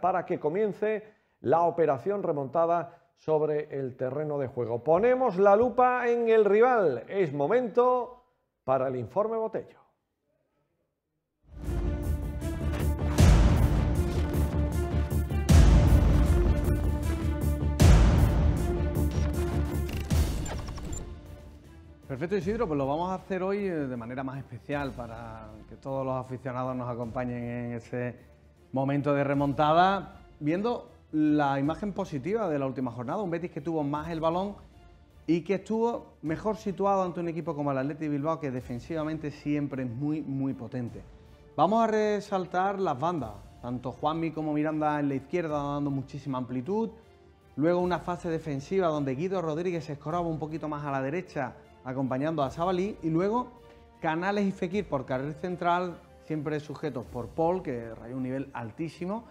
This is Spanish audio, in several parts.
para que comience la operación remontada sobre el terreno de juego. Ponemos la lupa en el rival. Es momento para el informe Botello. Perfecto Isidro, pues lo vamos a hacer hoy eh, de manera más especial para que todos los aficionados nos acompañen en ese Momento de remontada, viendo la imagen positiva de la última jornada, un Betis que tuvo más el balón y que estuvo mejor situado ante un equipo como el Atleti Bilbao, que defensivamente siempre es muy, muy potente. Vamos a resaltar las bandas, tanto Juanmi como Miranda en la izquierda dando muchísima amplitud, luego una fase defensiva donde Guido Rodríguez se escoraba un poquito más a la derecha acompañando a Sabalí y luego Canales y Fekir por carril central siempre sujetos por Paul, que rayó un nivel altísimo.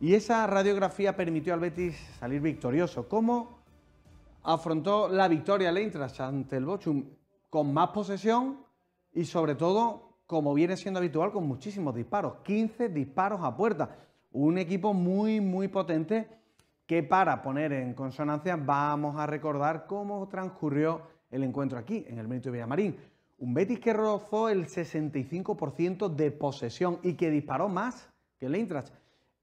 Y esa radiografía permitió al Betis salir victorioso. ¿Cómo afrontó la victoria Leintras ante el Bochum? Con más posesión y sobre todo, como viene siendo habitual, con muchísimos disparos. 15 disparos a puerta. Un equipo muy, muy potente que para poner en consonancia vamos a recordar cómo transcurrió el encuentro aquí, en el Benito Villamarín. Un Betis que rozó el 65% de posesión y que disparó más que el Eintracht.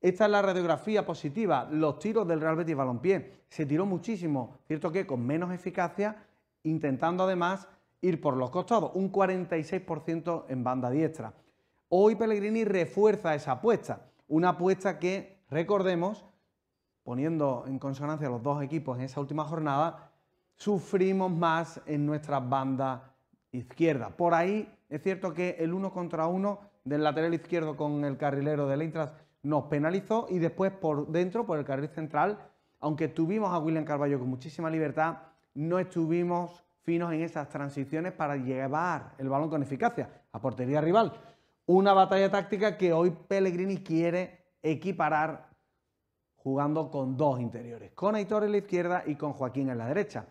Esta es la radiografía positiva, los tiros del Real Betis Balompié. Se tiró muchísimo, cierto que con menos eficacia, intentando además ir por los costados, un 46% en banda diestra. Hoy Pellegrini refuerza esa apuesta, una apuesta que, recordemos, poniendo en consonancia los dos equipos en esa última jornada, sufrimos más en nuestras bandas izquierda. Por ahí es cierto que el uno contra uno del lateral izquierdo con el carrilero del Intras nos penalizó y después por dentro, por el carril central, aunque tuvimos a William Carballo con muchísima libertad, no estuvimos finos en esas transiciones para llevar el balón con eficacia a portería rival. Una batalla táctica que hoy Pellegrini quiere equiparar jugando con dos interiores, con Aitor en la izquierda y con Joaquín en la derecha.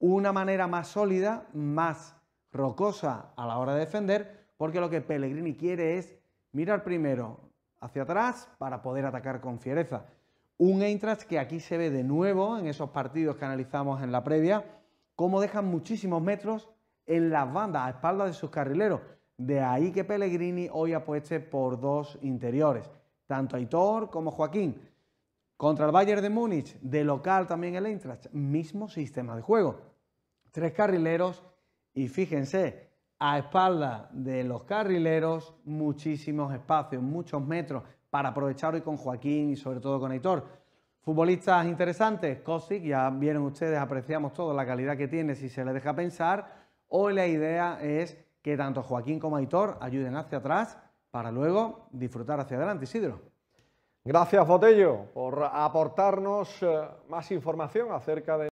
Una manera más sólida, más rocosa a la hora de defender, porque lo que Pellegrini quiere es mirar primero hacia atrás para poder atacar con fiereza. Un Eintracht que aquí se ve de nuevo en esos partidos que analizamos en la previa, cómo dejan muchísimos metros en las bandas, a espaldas de sus carrileros. De ahí que Pellegrini hoy apueste por dos interiores, tanto Aitor como Joaquín. Contra el Bayern de Múnich, de local también el Eintracht, mismo sistema de juego. Tres carrileros, y fíjense, a espalda de los carrileros, muchísimos espacios, muchos metros para aprovechar hoy con Joaquín y sobre todo con Aitor. Futbolistas interesantes, Kosic, ya vieron ustedes, apreciamos todo la calidad que tiene si se le deja pensar. Hoy la idea es que tanto Joaquín como Aitor ayuden hacia atrás para luego disfrutar hacia adelante, Isidro. Gracias, Botello, por aportarnos eh, más información acerca de...